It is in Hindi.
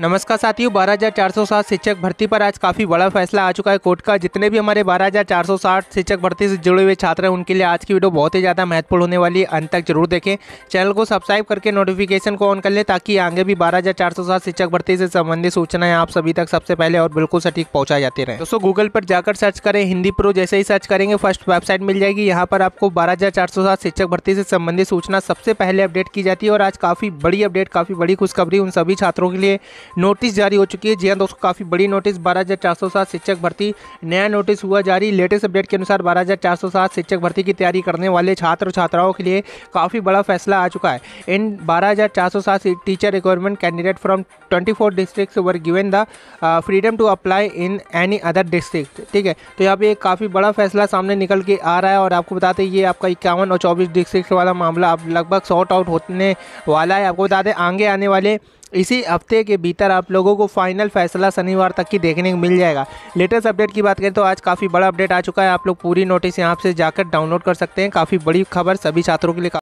नमस्कार साथियों बारह हज़ार चार सौ सात शिक्षक भर्ती पर आज काफ़ी बड़ा फैसला आ चुका है कोर्ट का जितने भी हमारे बारह हज़ार चार सौ साठ शिक्षक भर्ती से जुड़े हुए छात्र हैं उनके लिए आज की वीडियो बहुत ही ज़्यादा महत्वपूर्ण होने वाली है अंत तक जरूर देखें चैनल को सब्सक्राइब करके नोटिफिकेशन को ऑन कर लें ताकि आगे भी बारह शिक्षक भर्ती से संबंधित सूचनाएं आप सभी तक सबसे पहले और बिल्कुल सटीक पहुँचा जाते रहे दोस्तों गूगल पर जाकर सर्च करें हिंदी प्रो जैसे ही सर्च करेंगे फर्स्ट वेबसाइट मिल जाएगी यहाँ पर आपको बारह शिक्षक भर्ती से संबंधित सूचना सबसे पहले अपडेट की जाती है और आज काफ़ी बड़ी अपडेट काफ़ी बड़ी खुशखबरी उन सभी छात्रों के लिए नोटिस जारी हो चुकी है जी हाँ दोस्तों काफ़ी बड़ी नोटिस बारह हज़ार चार सौ सात शिक्षक भर्ती नया नोटिस हुआ जारी लेटेस्ट अपडेट के अनुसार बारह हज़ार चार सौ सात शिक्षक भर्ती की तैयारी करने वाले छात्र और छात्राओं के लिए काफ़ी बड़ा फैसला आ चुका है इन बारह हज़ार चार सौ सात teacher requirement candidate from twenty four district were given the freedom to apply in any other district ठीक है तो यहाँ पर काफ़ी बड़ा फैसला सामने निकल के आ रहा है और आपको बताते ये आपका इक्यावन और चौबीस डिस्ट्रिक्ट वाला मामला अब लगभग सॉर्ट आउट होने वाला है आपको बता दें आगे आने वाले इसी हफ्ते के भीतर आप लोगों को फाइनल फैसला शनिवार तक की देखने को मिल जाएगा लेटेस्ट अपडेट की बात करें तो आज काफ़ी बड़ा अपडेट आ चुका है आप लोग पूरी नोटिस यहाँ से जाकर डाउनलोड कर सकते हैं काफ़ी बड़ी खबर सभी छात्रों के लिए